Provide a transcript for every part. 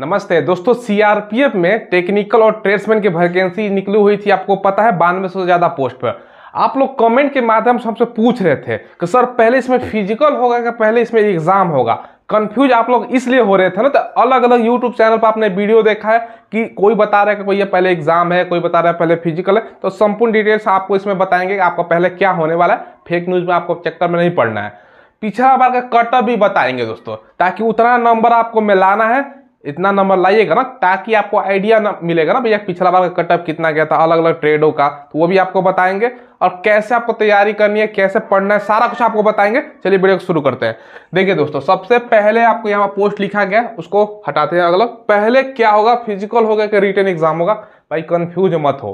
नमस्ते दोस्तों सीआरपीएफ में टेक्निकल और ट्रेड्समैन की वैकेंसी निकली हुई थी आपको पता है बानवे से ज़्यादा पोस्ट पर आप लोग कमेंट के माध्यम से हमसे पूछ रहे थे कि सर पहले इसमें फिजिकल होगा कि पहले इसमें एग्जाम होगा कंफ्यूज आप लोग इसलिए हो रहे थे ना तो अलग अलग यूट्यूब चैनल पर आपने वीडियो देखा है कि कोई बता रहा है कि कोई ये पहले एग्जाम है कोई बता रहा है पहले फिजिकल है तो संपूर्ण डिटेल्स आपको इसमें बताएंगे कि आपका पहले क्या होने वाला है फेक न्यूज़ में आपको चक्कर में नहीं पड़ना है पिछड़ा बार का कटअप भी बताएंगे दोस्तों ताकि उतना नंबर आपको मिलाना है इतना नंबर लाइएगा ना ताकि आपको आइडिया ना मिलेगा ना भैया पिछला बार का कटअप कितना गया था अलग अलग ट्रेडों का तो वो भी आपको बताएंगे और कैसे आपको तैयारी करनी है कैसे पढ़ना है सारा कुछ आपको बताएंगे चलिए वीडियो को शुरू करते हैं देखिए दोस्तों सबसे पहले आपको यहाँ पोस्ट लिखा गया उसको हटाते हैं अगला पहले क्या होगा फिजिकल होगा कि रिटर्न एग्जाम होगा भाई कन्फ्यूज मत हो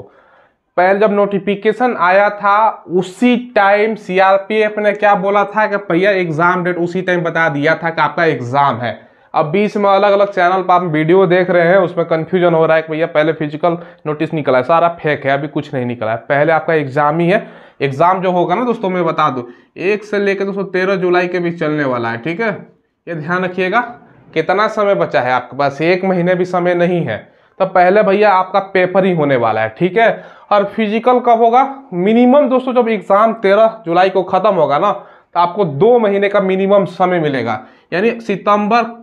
पहले जब नोटिफिकेशन आया था उसी टाइम सीआरपीएफ ने क्या बोला था कि भैया एग्जाम डेट उसी टाइम बता दिया था कि आपका एग्जाम है अब बीच में अलग अलग चैनल पर आप वीडियो देख रहे हैं उसमें कन्फ्यूजन हो रहा है कि भैया पहले फिजिकल नोटिस निकला है सारा फेक है अभी कुछ नहीं निकला है पहले आपका एग्जाम ही है एग्जाम जो होगा ना दोस्तों मैं बता दूँ एक से लेकर दोस्तों तेरह जुलाई के बीच चलने वाला है ठीक है ये ध्यान रखिएगा कितना समय बचा है आपके पास एक महीने भी समय नहीं है तो पहले भैया आपका पेपर ही होने वाला है ठीक है और फिजिकल कब होगा मिनिमम दोस्तों जब एग्ज़ाम तेरह जुलाई को ख़त्म होगा ना तो आपको दो महीने का मिनिमम समय मिलेगा यानी सितंबर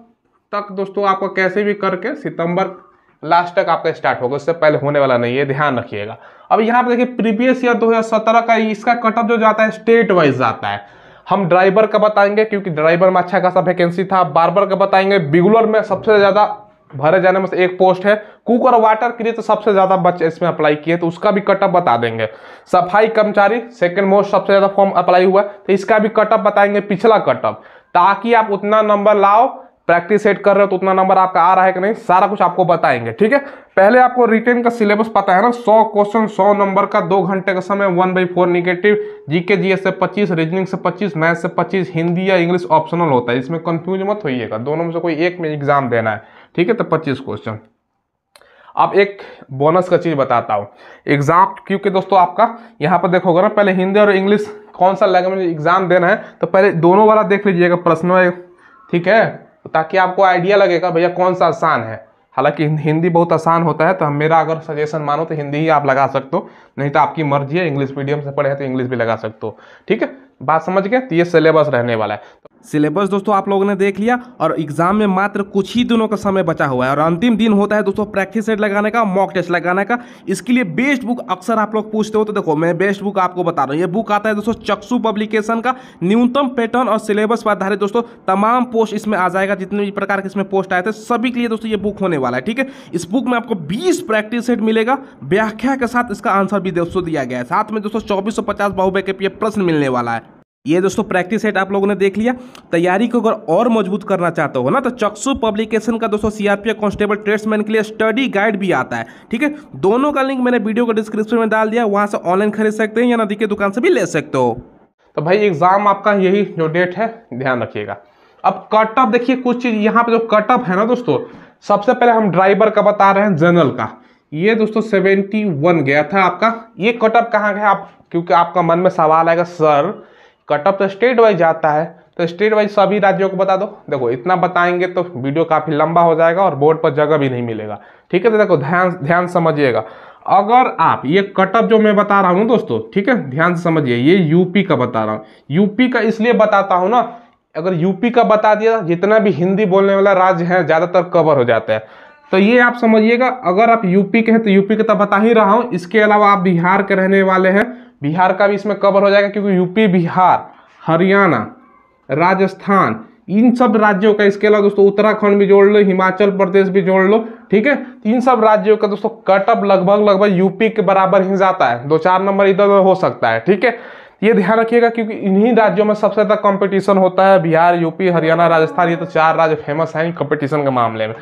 तक दोस्तों आपको कैसे भी करके सितंबर लास्ट तक आपका स्टार्ट होगा उससे पहले होने वाला नहीं है ध्यान रखिएगा अब यहाँ पे देखिए प्रीवियस ईयर 2017 का इसका कटअप जो जाता है स्टेट वाइज जाता है हम ड्राइवर का बताएंगे क्योंकि ड्राइवर में अच्छा खासा वैकेंसी था बार्बर का बताएंगे बिगुलर में सबसे ज़्यादा भरे जाने में से एक पोस्ट है कुक और वाटर के लिए तो सबसे ज़्यादा बच्चे इसमें अप्लाई किए तो उसका भी कटअप बता देंगे सफाई कर्मचारी सेकंड मोस्ट सबसे ज़्यादा फॉर्म अप्लाई हुआ है तो इसका भी कटअप बताएंगे पिछला कटअप ताकि आप उतना नंबर लाओ प्रैक्टिस सेट कर रहे हो तो उतना नंबर आपका आ रहा है कि नहीं सारा कुछ आपको बताएंगे ठीक है पहले आपको रिटेन का सिलेबस पता है ना 100 क्वेश्चन 100 नंबर का दो घंटे का समय one by four negative GK जी से 25 रीजनिंग से 25 मैथ से 25 हिंदी या इंग्लिश ऑप्शनल होता है इसमें कंफ्यूज मत होइएगा दोनों में से कोई एक में एग्जाम देना है ठीक है तो पच्चीस क्वेश्चन अब एक बोनस का चीज़ बताता हूँ एग्जाम क्योंकि दोस्तों आपका यहाँ पर देखोगे ना पहले हिंदी और इंग्लिश कौन सा लैंग्वेज एग्जाम देना है तो पहले दोनों वाला देख लीजिएगा प्रश्न ठीक है तो ताकि आपको आइडिया लगेगा भैया कौन सा आसान है हालांकि हिंदी बहुत आसान होता है तो हम मेरा अगर सजेशन मानो तो हिंदी ही आप लगा सकते हो नहीं तो आपकी मर्जी है इंग्लिश मीडियम से पढ़े हैं तो इंग्लिश भी लगा सकते हो ठीक है बात समझ गए तो ये सिलेबस रहने वाला है सिलेबस दोस्तों आप लोगों ने देख लिया और एग्जाम में मात्र कुछ ही दिनों का समय बचा हुआ है और अंतिम दिन होता है दोस्तों प्रैक्टिस सेट लगाने का मॉक टेस्ट लगाने का इसके लिए बेस्ट बुक अक्सर आप लोग पूछते हो तो देखो मैं बेस्ट बुक आपको बता रहा हूँ ये बुक आता है दोस्तों चक्सु पब्लिकेशन का न्यूनतम पैटर्न और सिलेबस पर आधारित दोस्तों तमाम पोस्ट इसमें आ जाएगा जितने भी प्रकार के इसमें पोस्ट आए थे सभी के लिए दोस्तों ये बुक होने वाला है ठीक है इस बुक में आपको बीस प्रैक्टिस सेट मिलेगा व्याख्या के साथ इसका आंसर भी दोस्तों दिया गया है साथ में दोस्तों चौबीस सौ पचास बहुबे प्रश्न मिलने वाला है ये दोस्तों प्रैक्टिस सेट आप लोगों ने देख लिया तैयारी को अगर और मजबूत करना चाहते हो ना तो चक्सु पब्लिकेशन का दोस्तों सीआरपीएफ कांस्टेबल ट्रेड्समैन के लिए स्टडी गाइड भी आता है ठीक है दोनों का लिंक मैंने वीडियो को डिस्क्रिप्शन में डाल दिया वहां से ऑनलाइन खरीद सकते हैं या नदी के दुकान से भी ले सकते हो तो भाई एग्जाम आपका यही जो डेट है ध्यान रखिएगा अब कट ऑफ देखिए कुछ चीज यहाँ पे जो कट ऑफ है ना दोस्तों सबसे पहले हम ड्राइवर का बता रहे हैं जनरल का ये दोस्तों सेवेंटी वन गया था आपका ये कट ऑफ कहाँ गया आप क्योंकि आपका मन में सवाल आएगा सर कट ऑफ तो स्टेट वाइज आता है तो स्टेट वाइज सभी राज्यों को बता दो देखो इतना बताएंगे तो वीडियो काफ़ी लंबा हो जाएगा और बोर्ड पर जगह भी नहीं मिलेगा ठीक है तो देखो ध्यान ध्यान समझिएगा अगर आप ये कटअप जो मैं बता रहा हूँ दोस्तों ठीक है ध्यान से समझिए ये यूपी का बता रहा हूँ यूपी का इसलिए बताता हूँ ना अगर यूपी का बता दिया जितना भी हिंदी बोलने वाला राज्य है ज़्यादातर कवर हो जाता है तो ये आप समझिएगा अगर आप यूपी के हैं तो यूपी का तो बता ही रहा हूँ इसके अलावा आप बिहार के रहने वाले हैं बिहार का भी इसमें कवर हो जाएगा क्योंकि यूपी बिहार हरियाणा राजस्थान इन सब राज्यों का इसके अलावा दोस्तों उत्तराखंड भी जोड़ लो हिमाचल प्रदेश भी जोड़ लो ठीक है तो इन सब राज्यों का दोस्तों कटअप लगभग लगभग यूपी के बराबर ही जाता है दो चार नंबर इधर उधर हो सकता है ठीक है ये ध्यान रखिएगा क्योंकि इन्हीं राज्यों में सबसे ज़्यादा कंपटीशन होता है बिहार यूपी हरियाणा राजस्थान ये तो चार राज्य फेमस हैं कंपटीशन के मामले में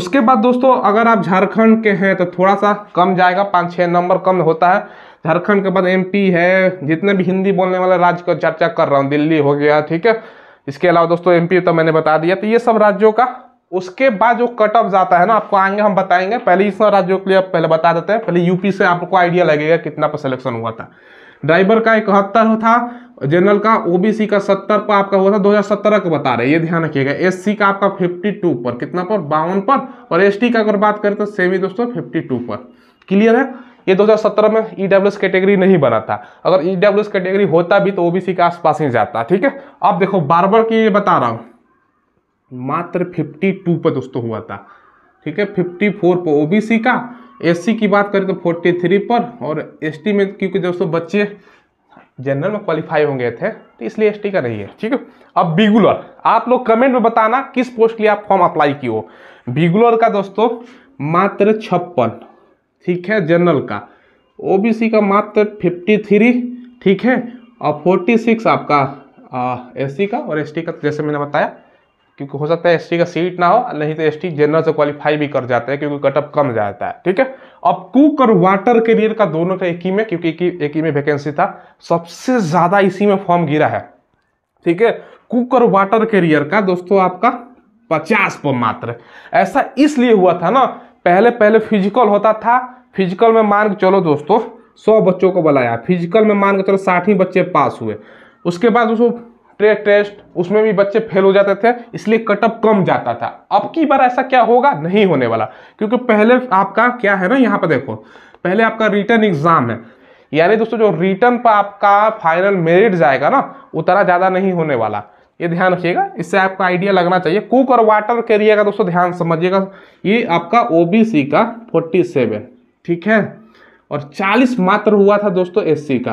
उसके बाद दोस्तों अगर आप झारखंड के हैं तो थोड़ा सा कम जाएगा पाँच छः नंबर कम होता है झारखंड के बाद एमपी है जितने भी हिंदी बोलने वाले राज्य का चर्चा कर रहा हूँ दिल्ली हो गया ठीक है इसके अलावा दोस्तों एमपी तो मैंने बता दिया तो ये सब राज्यों का उसके बाद जो कट ऑफ जाता है ना आपको आएंगे हम बताएंगे पहले इस राज्यों के लिए आप पहले बता देते हैं पहले यूपी से आपको आइडिया लगेगा कितना पर सिलेक्शन हुआ था ड्राइवर का इकहत्तर था जनरल का ओबीसी का सत्तर पर आपका हुआ था दो हजार सत्रह का बता रहे ये ध्यान रखिएगा एससी का आपका फिफ्टी टू पर कितना पर बावन पर और एसटी का अगर बात करें तो सेमी दोस्तों फिफ्टी टू पर क्लियर है ये 2017 में ई e कैटेगरी नहीं बना था अगर ई e कैटेगरी होता भी तो ओबीसी के आसपास ही जाता ठीक है अब देखो बार बार की बता रहा हूँ मात्र 52 पर दोस्तों हुआ था ठीक है 54 पर ओबीसी का एस की बात करें तो 43 पर और एस में क्योंकि दोस्तों बच्चे जनरल में क्वालिफाई हो गए थे तो इसलिए एस का नहीं है ठीक है अब बिगुलर आप लोग कमेंट में बताना किस पोस्ट के लिए आप फॉर्म अप्लाई किए हो बिगुलर का दोस्तों मात्र छप्पन ठीक है जनरल का ओबीसी का मात्र फिफ्टी थ्री ठीक है और फोर्टी सिक्स आपका एस का और एस का जैसे मैंने बताया क्योंकि हो सकता है एस का सीट ना हो नहीं तो एस जनरल से क्वालिफाई भी कर जाते हैं क्योंकि कटअप कम जाता है ठीक है अब कुक और वाटर करियर का दोनों का एक ही में क्योंकि एक ही में वैकेंसी था सबसे ज़्यादा इसी में फॉर्म गिरा है ठीक है कुक और वाटर करियर का दोस्तों आपका पचास पर मात्र ऐसा इसलिए हुआ था ना पहले पहले फिजिकल होता था फिजिकल में मान के चलो दोस्तों सौ बच्चों को बुलाया फिजिकल में मान के चलो साठ ही बच्चे पास हुए उसके बाद उसको ट्रे टेस्ट उसमें भी बच्चे फेल हो जाते थे इसलिए कटअप कम जाता था अब की बार ऐसा क्या होगा नहीं होने वाला क्योंकि पहले आपका क्या है ना यहाँ पर देखो पहले आपका रिटर्न एग्जाम है यानी दोस्तों जो रिटर्न पर आपका फाइनल मेरिट जाएगा ना उतना ज़्यादा नहीं होने वाला ये ध्यान रखिएगा इससे आपका आइडिया लगना चाहिए कुक और वाटर कैरियर का दोस्तों ध्यान समझिएगा ये आपका ओबीसी का 47 ठीक है और 40 मात्र हुआ था दोस्तों एससी का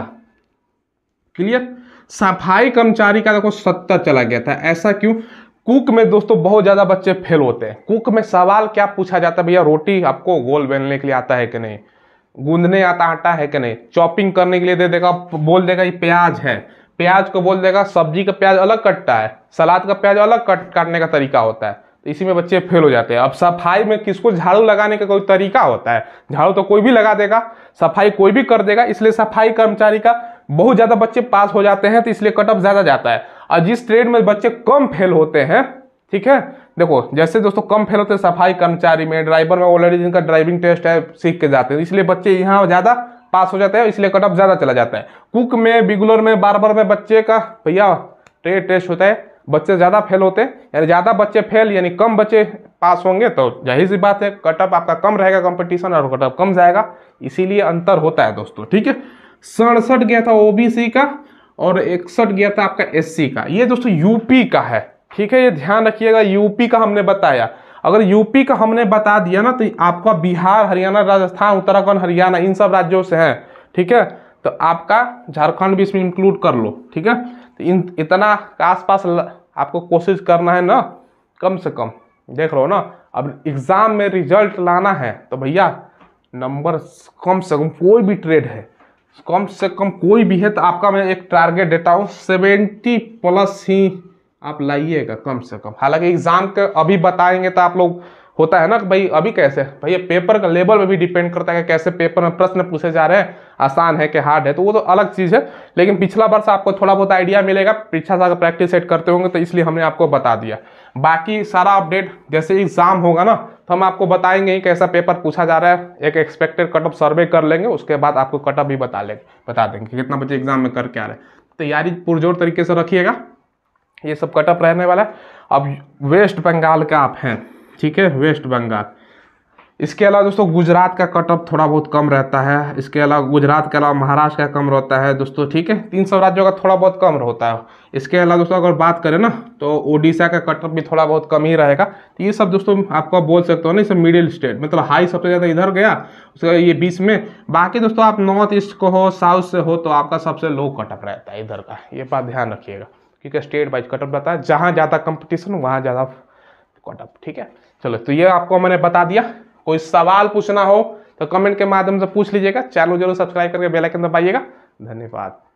क्लियर सफाई कर्मचारी का देखो सत्तर चला गया था ऐसा क्यों कुक में दोस्तों बहुत ज़्यादा बच्चे फेल होते हैं कुक में सवाल क्या पूछा जाता है भैया रोटी आपको गोल बेलने के लिए आता है कि नहीं गूंदने आता आटा है कि नहीं चॉपिंग करने के लिए दे देगा बोल देगा ये प्याज है प्याज को बोल देगा सब्जी का प्याज अलग कटता है सलाद का प्याज अलग कट काटने का तरीका होता है तो इसी में बच्चे फेल हो जाते हैं अब सफाई में किसको झाड़ू लगाने का कोई तरीका होता है झाड़ू तो कोई भी लगा देगा सफाई कोई भी कर देगा इसलिए सफाई कर्मचारी का बहुत ज़्यादा बच्चे पास हो जाते हैं तो इसलिए कटअप ज़्यादा जाता है और जिस ट्रेड में बच्चे कम फेल होते हैं ठीक है देखो जैसे दोस्तों कम फेल होते हैं सफाई कर्मचारी में ड्राइवर में ऑलरेडी जिनका ड्राइविंग टेस्ट है सीख के जाते हैं इसलिए बच्चे यहाँ ज़्यादा पास हो जाते हैं इसलिए कट ऑफ ज़्यादा चला जाता है कुक में बिगुलर में बार बार में बच्चे का भैया ट्रेड टेस्ट होता है बच्चे ज़्यादा फेल होते हैं यानी ज़्यादा बच्चे फेल यानी कम बच्चे पास होंगे तो यही सी बात है कट ऑफ आपका कम रहेगा कंपटीशन और कट ऑफ कम जाएगा इसीलिए अंतर होता है दोस्तों ठीक है सड़सठ गया था ओबीसी का और इकसठ गया था आपका एससी का ये दोस्तों यूपी का है ठीक है ये ध्यान रखिएगा यूपी का हमने बताया अगर यूपी का हमने बता दिया ना तो आपका बिहार हरियाणा राजस्थान उत्तराखंड हरियाणा इन सब राज्यों से है ठीक है तो आपका झारखंड भी इसमें इंक्लूड कर लो ठीक है तो इन इतना आसपास आपको कोशिश करना है ना कम से कम देख रहे हो ना अब एग्ज़ाम में रिजल्ट लाना है तो भैया नंबर कम से कम कोई भी ट्रेड है कम से कम कोई भी है तो आपका मैं एक टारगेट देता हूँ सेवेंटी प्लस ही आप लाइएगा कम से कम हालांकि एग्जाम के अभी बताएंगे तो आप लोग होता है ना कि भाई अभी कैसे भाई ये पेपर का लेवल में भी डिपेंड करता है कि कैसे पेपर में प्रश्न पूछे जा रहे हैं आसान है कि हार्ड है तो वो तो अलग चीज़ है लेकिन पिछला वर्ष आपको थोड़ा बहुत आइडिया मिलेगा पीछा सा प्रैक्टिस सेट करते होंगे तो इसलिए हमने आपको बता दिया बाकी सारा अपडेट जैसे एग्जाम होगा ना तो हम आपको बताएंगे ही कैसा पेपर पूछा जा रहा है एक एक्सपेक्टेड कटअप सर्वे कर लेंगे उसके बाद आपको कटअप भी बता लेंगे बता देंगे कितना बच्चे एग्जाम में करके आ रहे हैं तैयारी पुरजोर तरीके से रखिएगा ये सब कटअप रहने वाला है अब वेस्ट बंगाल का आप हैं ठीक है वेस्ट बंगाल इसके अलावा दोस्तों गुजरात का कटअप थोड़ा बहुत कम रहता है इसके अलावा गुजरात के अलावा महाराष्ट्र का कम रहता है दोस्तों ठीक है तीन सौ राज्यों का थोड़ा बहुत कम रहता है इसके अलावा दोस्तों अगर बात करें ना तो ओडिशा का कटअप भी थोड़ा बहुत कम ही रहेगा तो ये सब दोस्तों आपको बोल सकते हो ना इसे मिडिल स्टेट मतलब हाई सबसे ज़्यादा इधर गया उसके ये बीच में बाकी दोस्तों आप नॉर्थ ईस्ट को हो साउथ से हो तो आपका सबसे लो कटअप रहता है इधर का ये बात ध्यान रखिएगा क्योंकि स्टेट वाइज कटअप रहता है जहाँ ज़्यादा कंपटीशन वहाँ ज़्यादा कटअप ठीक है चलो तो ये आपको मैंने बता दिया कोई सवाल पूछना हो तो कमेंट के माध्यम से पूछ लीजिएगा चैनल जरूर सब्सक्राइब करके बेलाइकन दबाइएगा धन्यवाद